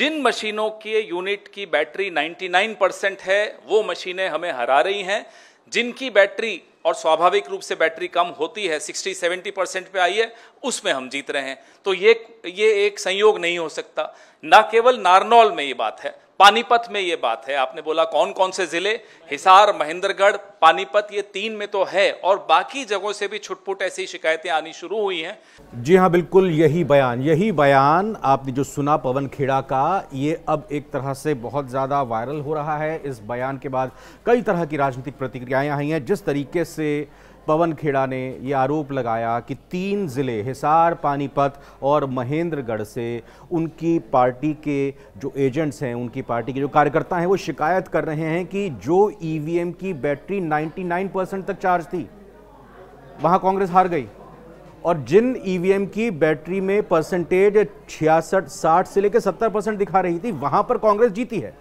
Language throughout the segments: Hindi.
जिन मशीनों के यूनिट की बैटरी 99 परसेंट है वो मशीनें हमें हरा रही हैं जिनकी बैटरी और स्वाभाविक रूप से बैटरी कम होती है 60-70 परसेंट पे आई है उसमें हम जीत रहे हैं तो ये ये एक संयोग नहीं हो सकता ना केवल नारनौल में ये बात है पानीपत में ये बात है आपने बोला कौन कौन से जिले हिसार महेंद्रगढ़ पानीपत ये तीन में तो है और बाकी जगहों से भी छुटपुट ऐसी शिकायतें आनी शुरू हुई हैं जी हाँ बिल्कुल यही बयान यही बयान आपने जो सुना पवन खेड़ा का ये अब एक तरह से बहुत ज़्यादा वायरल हो रहा है इस बयान के बाद कई तरह की राजनीतिक प्रतिक्रियाएं आई हैं जिस तरीके से पवन खेड़ा ने यह आरोप लगाया कि तीन ज़िले हिसार पानीपत और महेंद्रगढ़ से उनकी पार्टी के जो एजेंट्स हैं उनकी पार्टी के जो कार्यकर्ता हैं वो शिकायत कर रहे हैं कि जो ईवीएम e की बैटरी 99 परसेंट तक चार्ज थी वहाँ कांग्रेस हार गई और जिन ईवीएम e की बैटरी में परसेंटेज छियासठ साठ से लेकर सत्तर परसेंट दिखा रही थी वहाँ पर कांग्रेस जीती है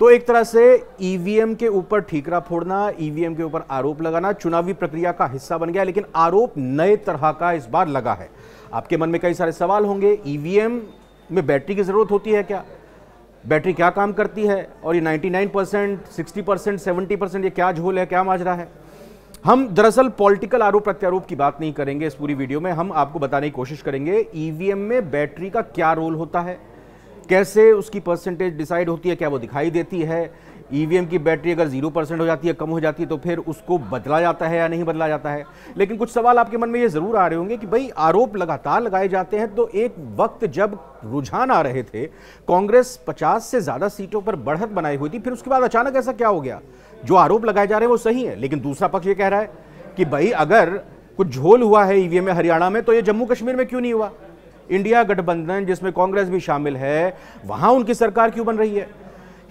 तो एक तरह से ईवीएम e के ऊपर ठीकरा फोड़ना ईवीएम e के ऊपर आरोप लगाना चुनावी प्रक्रिया का हिस्सा बन गया लेकिन आरोप नए तरह का इस बार लगा है आपके मन में कई सारे सवाल होंगे ईवीएम e में बैटरी की ज़रूरत होती है क्या बैटरी क्या काम करती है और ये 99 percent sixty percent seventy percent ये क्या झोल है क्या माजरा है हम दरअसल पॉलिटिकल आरोप प्रत्यारोप की बात नहीं करेंगे इस पूरी वीडियो में हम आपको बताने की कोशिश करेंगे ईवीएम में बैटरी का क्या रोल होता है कैसे उसकी परसेंटेज डिसाइड होती है क्या वो दिखाई देती है ईवीएम e की बैटरी अगर जीरो परसेंट हो जाती है कम हो जाती है तो फिर उसको बदला जाता है या नहीं बदला जाता है लेकिन कुछ सवाल आपके मन में ये ज़रूर आ रहे होंगे कि भाई आरोप लगातार लगाए जाते हैं तो एक वक्त जब रुझान आ रहे थे कांग्रेस 50 से ज़्यादा सीटों पर बढ़त बनाई हुई थी फिर उसके बाद अचानक ऐसा क्या हो गया जो आरोप लगाए जा रहे हैं वो सही है लेकिन दूसरा पक्ष ये कह रहा है कि भाई अगर कुछ झोल हुआ है ईवीएम e में हरियाणा में तो ये जम्मू कश्मीर में क्यों नहीं हुआ इंडिया गठबंधन जिसमें कांग्रेस भी शामिल है वहां उनकी सरकार क्यों बन रही है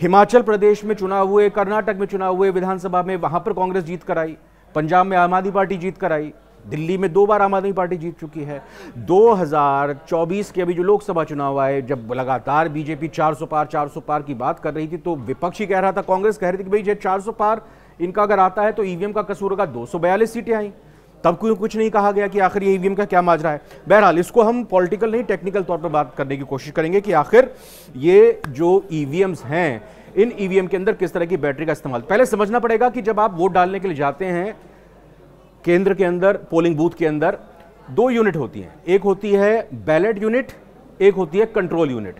हिमाचल प्रदेश में चुनाव हुए कर्नाटक में चुनाव हुए विधानसभा में वहां पर कांग्रेस जीत कर आई पंजाब में आम आदमी पार्टी जीत कर आई दिल्ली में दो बार आम आदमी पार्टी जीत चुकी है 2024 के अभी जो लोकसभा चुनाव आए जब लगातार बीजेपी 400 पार 400 पार की बात कर रही थी तो विपक्ष ही कह रहा था कांग्रेस कह रही थी कि भाई ये 400 पार इनका अगर आता है तो ईवीएम का कसूर होगा दो सीटें आई तब क्यों कुछ नहीं कहा गया कि आखिर ये ईवीएम e का क्या माजरा है बहरहाल इसको हम पॉलिटिकल नहीं टेक्निकल तौर पर बात करने की कोशिश करेंगे कि आखिर ये जो ईवीएम्स e हैं इन ईवीएम e के अंदर किस तरह की बैटरी का इस्तेमाल पहले समझना पड़ेगा कि जब आप वोट डालने के लिए जाते हैं केंद्र के अंदर पोलिंग बूथ के अंदर दो यूनिट होती हैं एक होती है बैलेट यूनिट एक होती है कंट्रोल यूनिट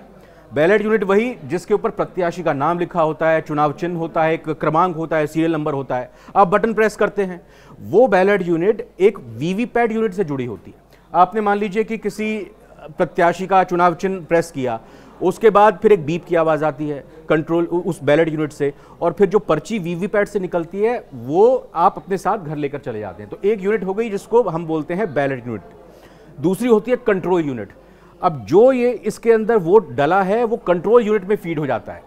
बैलेट यूनिट वही जिसके ऊपर प्रत्याशी का नाम लिखा होता है चुनाव चिन्ह होता है एक क्रमांक होता है सीरियल नंबर होता है आप बटन प्रेस करते हैं वो बैलेट यूनिट एक वीवीपैट यूनिट से जुड़ी होती है आपने मान लीजिए कि किसी प्रत्याशी का चुनाव चिन्ह प्रेस किया उसके बाद फिर एक बीप की आवाज़ आती है कंट्रोल उस बैलेट यूनिट से और फिर जो पर्ची वीवीपैट से निकलती है वो आप अपने साथ घर लेकर चले जाते हैं तो एक यूनिट हो गई जिसको हम बोलते हैं बैलेट यूनिट दूसरी होती है कंट्रोल यूनिट अब जो ये इसके अंदर वोट डला है वो कंट्रोल यूनिट में फीड हो जाता है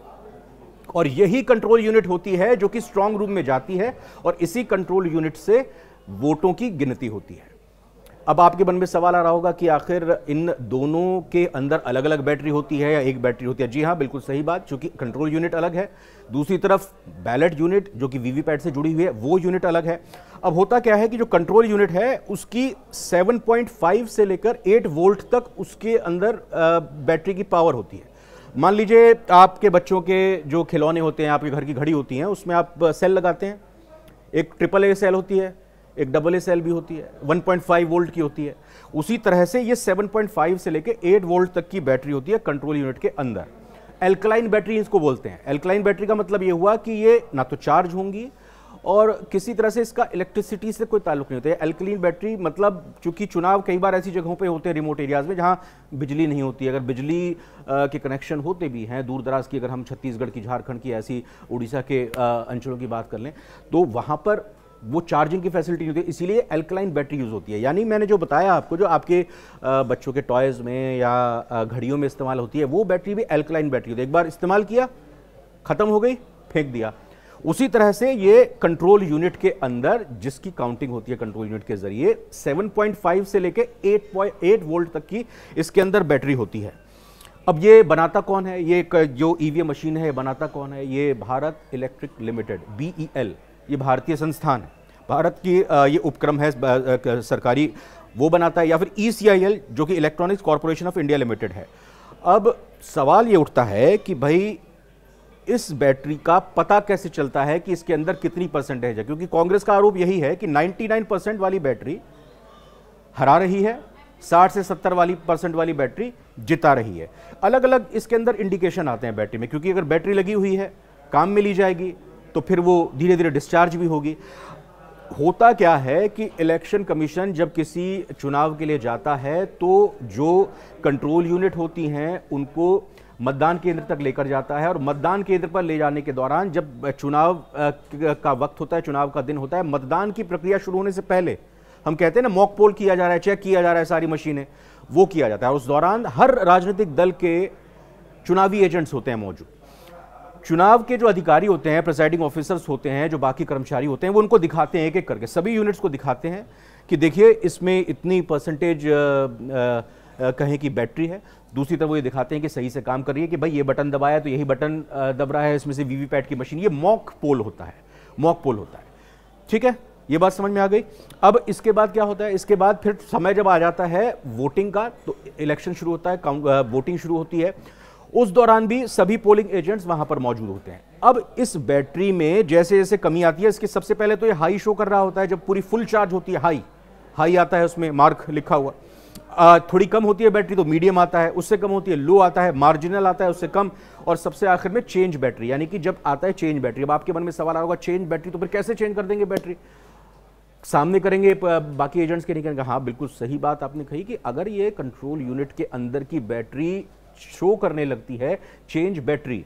और यही कंट्रोल यूनिट होती है जो कि स्ट्रांग रूम में जाती है और इसी कंट्रोल यूनिट से वोटों की गिनती होती है अब आपके मन में सवाल आ रहा होगा कि आखिर इन दोनों के अंदर अलग अलग बैटरी होती है या एक बैटरी होती है जी हाँ बिल्कुल सही बात चूंकि कंट्रोल यूनिट अलग है दूसरी तरफ बैलेट यूनिट जो कि वीवीपैट से जुड़ी हुई है वो यूनिट अलग है अब होता क्या है कि जो कंट्रोल यूनिट है उसकी 7.5 से लेकर 8 वोल्ट तक उसके अंदर बैटरी की पावर होती है मान लीजिए आपके बच्चों के जो खिलौने होते हैं आपके घर की घड़ी होती हैं उसमें आप सेल लगाते हैं एक ट्रिपल ए सेल होती है एक डबल एस भी होती है 1.5 वोल्ट की होती है उसी तरह से ये 7.5 से लेके 8 वोल्ट तक की बैटरी होती है कंट्रोल यूनिट के अंदर एल्कलाइन बैटरी इसको बोलते हैं एल्कलाइन बैटरी का मतलब ये हुआ कि ये ना तो चार्ज होंगी और किसी तरह से इसका इलेक्ट्रिसिटी से कोई ताल्लुक नहीं होता है एल्कलीन बैटरी मतलब चूंकि चुनाव कई बार ऐसी जगहों पे होते हैं रिमोट एरियाज़ में जहाँ बिजली नहीं होती अगर बिजली के कनेक्शन होते भी हैं दूर दराज की अगर हम छत्तीसगढ़ की झारखंड की ऐसी उड़ीसा के अंचलों की बात कर लें तो वहाँ पर वो चार्जिंग की फैसिलिटी होती है इसीलिए एल्कलाइन बैटरी यूज़ होती है यानी मैंने जो बताया आपको जो आपके बच्चों के टॉयज़ में या घड़ियों में इस्तेमाल होती है वो बैटरी भी एल्कलाइन बैटरी होती है एक बार इस्तेमाल किया ख़त्म हो गई फेंक दिया उसी तरह से ये कंट्रोल यूनिट के अंदर जिसकी काउंटिंग होती है कंट्रोल यूनिट के जरिए 7.5 से लेके 8.8 वोल्ट तक की इसके अंदर बैटरी होती है अब ये बनाता कौन है ये जो ईवीएम e मशीन है बनाता कौन है ये भारत इलेक्ट्रिक लिमिटेड बीईएल ये भारतीय संस्थान है भारत की ये उपक्रम है सरकारी वो बनाता है या फिर ई e जो कि electronics corporation of India limited है अब सवाल ये उठता है कि भाई इस बैटरी का पता कैसे चलता है कि इसके अंदर कितनी परसेंटेज है क्योंकि कांग्रेस का आरोप यही है कि 99 परसेंट वाली बैटरी हरा रही है 60 से 70 वाली परसेंट वाली बैटरी जिता रही है अलग अलग इसके अंदर इंडिकेशन आते हैं बैटरी में क्योंकि अगर बैटरी लगी हुई है काम में ली जाएगी तो फिर वो धीरे धीरे डिस्चार्ज भी होगी होता क्या है कि इलेक्शन कमीशन जब किसी चुनाव के लिए जाता है तो जो कंट्रोल यूनिट होती हैं उनको मतदान केंद्र तक लेकर जाता है और मतदान केंद्र पर ले जाने के दौरान जब चुनाव का वक्त होता है चुनाव का दिन होता है मतदान की प्रक्रिया शुरू होने से पहले हम कहते हैं ना मॉक पोल किया जा रहा है चेक किया जा रहा है सारी मशीनें वो किया जाता है उस दौरान हर राजनीतिक दल के चुनावी एजेंट्स होते हैं मौजूद चुनाव के जो अधिकारी होते हैं प्रिसाइडिंग ऑफिसर्स होते हैं जो बाकी कर्मचारी होते हैं वो उनको दिखाते हैं एक एक करके सभी यूनिट्स को दिखाते हैं कि देखिए इसमें इतनी परसेंटेज कहें कि बैटरी है दूसरी तरफ वो ये दिखाते हैं कि सही से काम कर रही है कि भाई ये बटन दबाया तो यही बटन दब रहा है इसमें से वीवीपैट की मशीन ये मॉक पोल होता है मॉक पोल होता है ठीक है ये बात समझ में आ गई अब इसके बाद क्या होता है इसके बाद फिर समय जब आ जाता है वोटिंग का तो इलेक्शन शुरू होता है वोटिंग शुरू होती है उस दौरान भी सभी पोलिंग एजेंट्स वहां पर मौजूद होते हैं अब इस बैटरी में जैसे जैसे कमी आती है इसके सबसे पहले तो ये हाई शो कर रहा होता है जब पूरी फुल चार्ज होती है हाई हाई आता है उसमें मार्क लिखा हुआ थोड़ी कम होती है बैटरी तो मीडियम आता है उससे कम होती है लो आता है मार्जिनल आता है उससे कम और सबसे आखिर में चेंज बैटरी यानी कि जब आता है चेंज बैटरी अब आपके मन में सवाल आ होगा चेंज बैटरी तो फिर कैसे चेंज कर देंगे बैटरी सामने करेंगे बाकी एजेंट्स के नहीं करेंगे हाँ बिल्कुल सही बात आपने कही कि अगर ये कंट्रोल यूनिट के अंदर की बैटरी शो करने लगती है चेंज बैटरी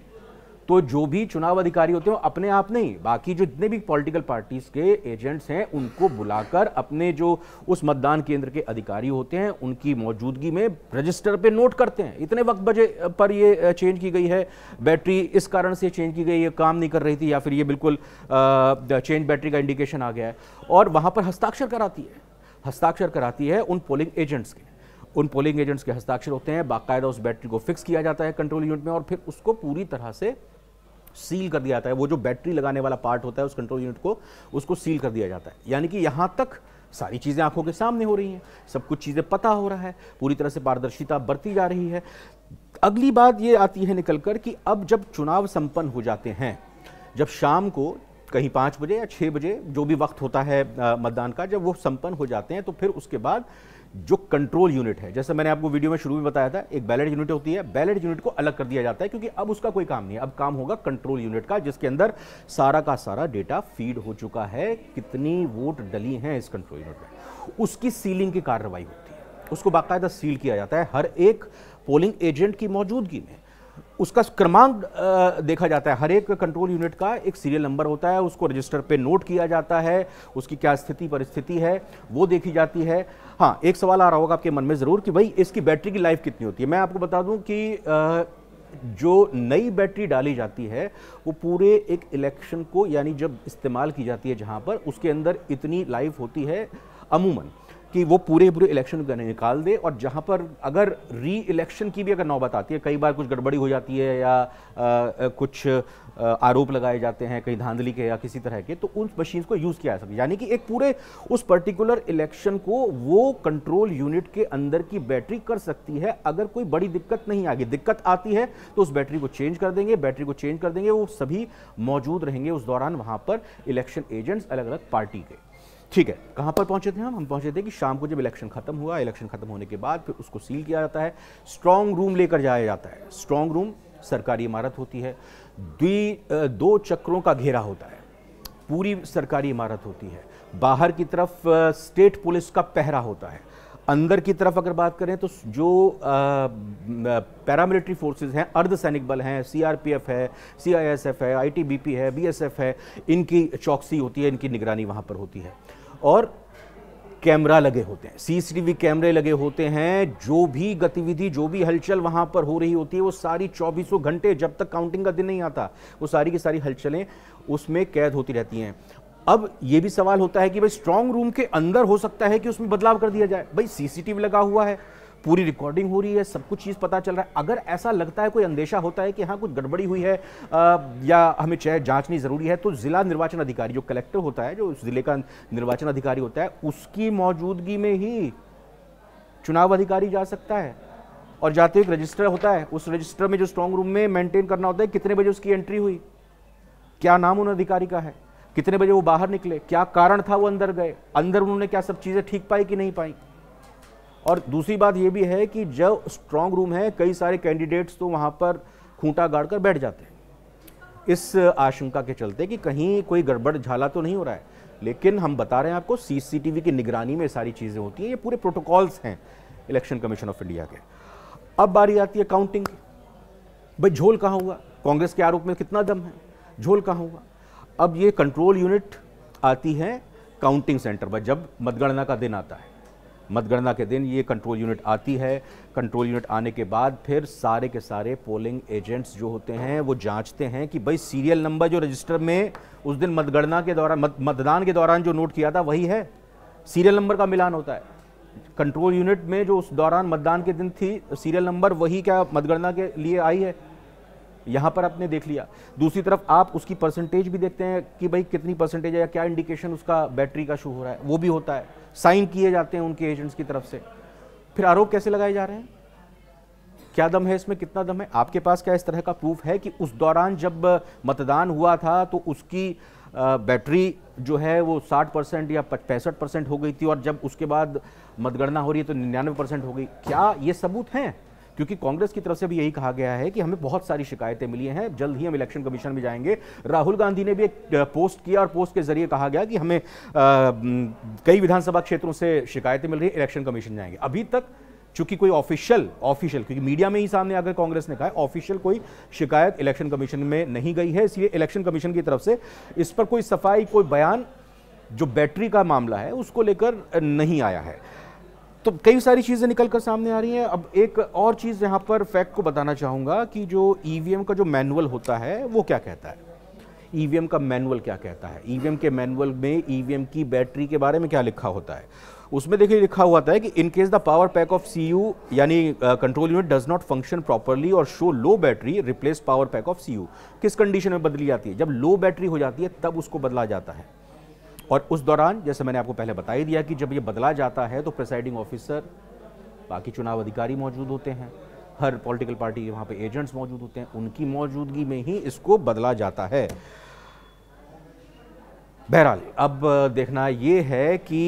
तो जो भी चुनाव अधिकारी होते हैं अपने आप नहीं बाकी जो जितने भी पॉलिटिकल पार्टीज के एजेंट्स हैं उनको बुलाकर अपने जो उस मतदान केंद्र के अधिकारी होते हैं उनकी मौजूदगी में रजिस्टर पे नोट करते हैं इतने वक्त बजे पर ये चेंज की गई है बैटरी इस कारण से चेंज की गई है काम नहीं कर रही थी या फिर ये बिल्कुल चेंज बैटरी का इंडिकेशन आ गया है और वहाँ पर हस्ताक्षर कराती है हस्ताक्षर कराती है उन पोलिंग एजेंट्स के उन पोलिंग एजेंट्स के हस्ताक्षर होते हैं बाकायदा उस बैटरी को फिक्स किया जाता है कंट्रोल यूनिट में और फिर उसको पूरी तरह से सील कर दिया जाता है वो जो बैटरी लगाने वाला पार्ट होता है उस कंट्रोल यूनिट को उसको सील कर दिया जाता है यानी कि यहाँ तक सारी चीज़ें आंखों के सामने हो रही हैं सब कुछ चीज़ें पता हो रहा है पूरी तरह से पारदर्शिता बरती जा रही है अगली बात ये आती है निकल कर कि अब जब चुनाव संपन्न हो जाते हैं जब शाम को कहीं पाँच बजे या छः बजे जो भी वक्त होता है मतदान का जब वो संपन्न हो जाते हैं तो फिर उसके बाद जो कंट्रोल यूनिट है जैसे मैंने आपको वीडियो में शुरू में बताया था एक बैलेट यूनिट होती है बैलेट यूनिट को अलग कर दिया जाता है क्योंकि अब उसका कोई काम नहीं है अब काम होगा कंट्रोल यूनिट का जिसके अंदर सारा का सारा डेटा फीड हो चुका है कितनी वोट डली हैं इस कंट्रोल यूनिट में उसकी सीलिंग की कार्रवाई होती है उसको बाकायदा सील किया जाता है हर एक पोलिंग एजेंट की मौजूदगी में उसका क्रमांक देखा जाता है हर एक कंट्रोल यूनिट का एक सीरियल नंबर होता है उसको रजिस्टर पे नोट किया जाता है उसकी क्या स्थिति परिस्थिति है वो देखी जाती है हाँ एक सवाल आ रहा होगा आपके मन में ज़रूर कि भाई इसकी बैटरी की लाइफ कितनी होती है मैं आपको बता दूं कि जो नई बैटरी डाली जाती है वो पूरे एक इलेक्शन को यानी जब इस्तेमाल की जाती है जहाँ पर उसके अंदर इतनी लाइफ होती है अमूमन कि वो पूरे पूरे इलेक्शन निकाल दे और जहाँ पर अगर री इलेक्शन की भी अगर नौबत आती है कई बार कुछ गड़बड़ी हो जाती है या आ, कुछ आरोप लगाए जाते हैं कहीं धांधली के या किसी तरह के तो उन मशीन को यूज़ किया जा सके यानी कि एक पूरे उस पर्टिकुलर इलेक्शन को वो कंट्रोल यूनिट के अंदर की बैटरी कर सकती है अगर कोई बड़ी दिक्कत नहीं आगी दिक्कत आती है तो उस बैटरी को चेंज कर देंगे बैटरी को चेंज कर देंगे वो सभी मौजूद रहेंगे उस दौरान वहाँ पर इलेक्शन एजेंट्स अलग अलग पार्टी के ठीक है कहाँ पर पहुंचे थे हम हम पहुंचे थे कि शाम को जब इलेक्शन खत्म हुआ इलेक्शन खत्म होने के बाद फिर उसको सील किया जाता है स्ट्रांग रूम लेकर जाया जाता है स्ट्रांग रूम सरकारी इमारत होती है द्वि दो चक्रों का घेरा होता है पूरी सरकारी इमारत होती है बाहर की तरफ स्टेट पुलिस का पहरा होता है अंदर की तरफ अगर बात करें तो जो पैरामिलिट्री फोर्सेस हैं अर्धसैनिक बल हैं सीआरपीएफ है सीआईएसएफ है आईटीबीपी है बीएसएफ है इनकी चौकसी होती है इनकी निगरानी वहां पर होती है और कैमरा लगे होते हैं सीसीटीवी कैमरे लगे होते हैं जो भी गतिविधि जो भी हलचल वहां पर हो रही होती है वो सारी चौबीसों घंटे जब तक काउंटिंग का दिन नहीं आता वो सारी की सारी हलचलें उसमें कैद होती रहती हैं अब ये भी सवाल होता है कि भाई स्ट्रांग रूम के अंदर हो सकता है कि उसमें बदलाव कर दिया जाए भाई सीसीटीवी लगा हुआ है पूरी रिकॉर्डिंग हो रही है सब कुछ चीज़ पता चल रहा है अगर ऐसा लगता है कोई अंदेशा होता है कि हाँ कुछ गड़बड़ी हुई है आ, या हमें चाहे जांचनी ज़रूरी है तो ज़िला निर्वाचन अधिकारी जो कलेक्टर होता है जो उस ज़िले का निर्वाचन अधिकारी होता है उसकी मौजूदगी में ही चुनाव अधिकारी जा सकता है और जाते हुए रजिस्टर होता है उस रजिस्टर में जो स्ट्रांग रूम में मेंटेन करना होता है कितने बजे उसकी एंट्री हुई क्या नाम उन अधिकारी का है कितने बजे वो बाहर निकले क्या कारण था वो अंदर गए अंदर उन्होंने क्या सब चीज़ें ठीक पाई कि नहीं पाई और दूसरी बात ये भी है कि जब स्ट्रांग रूम है कई सारे कैंडिडेट्स तो वहाँ पर खूंटा गाड़ कर बैठ जाते हैं इस आशंका के चलते कि कहीं कोई गड़बड़ झाला तो नहीं हो रहा है लेकिन हम बता रहे हैं आपको सीसीटीवी की निगरानी में सारी चीज़ें होती हैं ये पूरे प्रोटोकॉल्स हैं इलेक्शन कमीशन ऑफ इंडिया के अब बारी आती है काउंटिंग की भाई झोल कहाँ हुआ कांग्रेस के आरोप में कितना दम है झोल कहाँ हुआ अब ये कंट्रोल यूनिट आती है काउंटिंग सेंटर पर जब मतगणना का दिन आता है मतगणना के दिन ये कंट्रोल यूनिट आती है कंट्रोल यूनिट आने के बाद फिर सारे के सारे पोलिंग एजेंट्स जो होते हैं वो जांचते हैं कि भाई सीरियल नंबर जो रजिस्टर में उस दिन मतगणना के दौरान मत, मतदान के दौरान जो नोट किया था वही है सीरियल नंबर का मिलान होता है कंट्रोल यूनिट में जो उस दौरान मतदान के दिन थी सीरियल नंबर वही क्या मतगणना के लिए आई है यहाँ पर आपने देख लिया दूसरी तरफ आप उसकी परसेंटेज भी देखते हैं कि भाई कितनी परसेंटेज है या क्या इंडिकेशन उसका बैटरी का शो हो रहा है वो भी होता है साइन किए जाते हैं उनके एजेंट्स की तरफ से फिर आरोप कैसे लगाए जा रहे हैं क्या दम है इसमें कितना दम है आपके पास क्या इस तरह का प्रूफ है कि उस दौरान जब मतदान हुआ था तो उसकी बैटरी जो है वो 60 परसेंट या पैंसठ परसेंट हो गई थी और जब उसके बाद मतगणना हो रही है तो निन्यानवे परसेंट हो गई क्या ये सबूत हैं क्योंकि कांग्रेस की तरफ से भी यही कहा गया है कि हमें बहुत सारी शिकायतें मिली हैं जल्द ही हम इलेक्शन कमीशन में जाएंगे राहुल गांधी ने भी एक पोस्ट किया और पोस्ट के जरिए कहा गया कि हमें कई विधानसभा क्षेत्रों से शिकायतें मिल रही है इलेक्शन कमीशन जाएंगे अभी तक चूंकि कोई ऑफिशियल ऑफिशियल क्योंकि मीडिया में ही सामने आकर कांग्रेस ने कहा ऑफिशियल कोई शिकायत इलेक्शन कमीशन में नहीं गई है इसलिए इलेक्शन कमीशन की तरफ से इस पर कोई सफाई कोई बयान जो बैटरी का मामला है उसको लेकर नहीं आया है तो कई सारी चीज़ें निकल कर सामने आ रही हैं अब एक और चीज़ यहाँ पर फैक्ट को बताना चाहूँगा कि जो ई e का जो मैनुअल होता है वो क्या कहता है ई e का मैनुअल क्या कहता है ई e के मैनुअल में ई की बैटरी के बारे में क्या लिखा होता है उसमें देखिए लिखा हुआ था कि in case the power pack of C U यानी control unit does not function properly और show low battery replace power pack of C U किस कंडीशन में बदली जाती है जब लो बैटरी हो जाती है तब उसको बदला जाता है और उस दौरान जैसे मैंने आपको पहले बता ही दिया कि जब ये बदला जाता है तो प्रिसाइडिंग ऑफिसर बाकी चुनाव अधिकारी मौजूद होते हैं हर पॉलिटिकल पार्टी के वहाँ पे एजेंट्स मौजूद होते हैं उनकी मौजूदगी में ही इसको बदला जाता है बहरहाल अब देखना ये है कि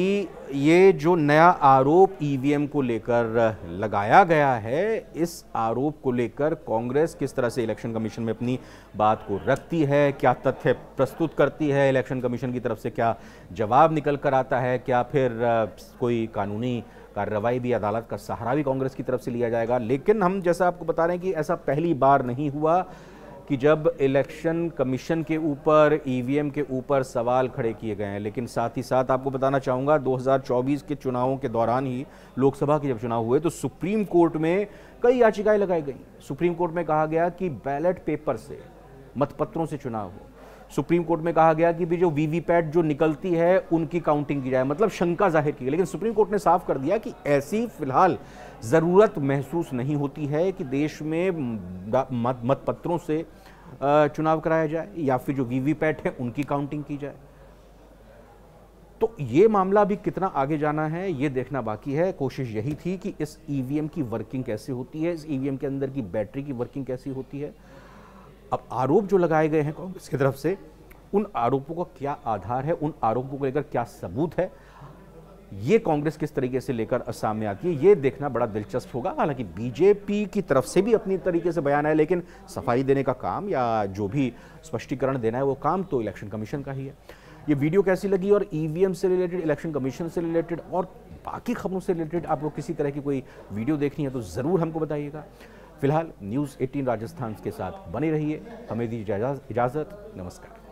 ये जो नया आरोप ईवीएम e को लेकर लगाया गया है इस आरोप को लेकर कांग्रेस किस तरह से इलेक्शन कमीशन में अपनी बात को रखती है क्या तथ्य प्रस्तुत करती है इलेक्शन कमीशन की तरफ से क्या जवाब निकल कर आता है क्या फिर कोई कानूनी कार्रवाई भी अदालत का सहारा भी कांग्रेस की तरफ से लिया जाएगा लेकिन हम जैसा आपको बता रहे हैं कि ऐसा पहली बार नहीं हुआ कि जब इलेक्शन कमीशन के ऊपर ईवीएम e के ऊपर सवाल खड़े किए गए हैं लेकिन साथ ही साथ आपको बताना चाहूँगा 2024 के चुनावों के दौरान ही लोकसभा के जब चुनाव हुए तो सुप्रीम कोर्ट में कई याचिकाएं लगाई गई सुप्रीम कोर्ट में कहा गया कि बैलेट पेपर से मतपत्रों से चुनाव हो सुप्रीम कोर्ट में कहा गया कि भी जो वीवीपैट जो निकलती है उनकी काउंटिंग की जाए मतलब शंका जाहिर की लेकिन सुप्रीम कोर्ट ने साफ कर दिया कि ऐसी फिलहाल ज़रूरत महसूस नहीं होती है कि देश में मत मतपत्रों से चुनाव कराया जाए या फिर जो वी वी पैट है उनकी काउंटिंग की जाए तो ये मामला भी कितना आगे जाना है ये देखना बाकी है कोशिश यही थी कि इस ईवीएम e की वर्किंग कैसे होती है इस ईवीएम e के अंदर की बैटरी की वर्किंग कैसी होती है अब आरोप जो लगाए गए हैं कांग्रेस की तरफ से उन आरोपों का क्या आधार है उन आरोपों को लेकर क्या सबूत है ये कांग्रेस किस तरीके से लेकर असम में आती है ये देखना बड़ा दिलचस्प होगा हालांकि बीजेपी की तरफ से भी अपनी तरीके से बयान है लेकिन सफाई देने का काम या जो भी स्पष्टीकरण देना है वो काम तो इलेक्शन कमीशन का ही है ये वीडियो कैसी लगी और ई से रिलेटेड इलेक्शन कमीशन से रिलेटेड और बाकी खबरों से रिलेटेड आप लोग किसी तरह की कोई वीडियो देखनी है तो ज़रूर हमको बताइएगा फिलहाल न्यूज़ 18 राजस्थान के साथ बने रहिए हमें दी इजाज़त नमस्कार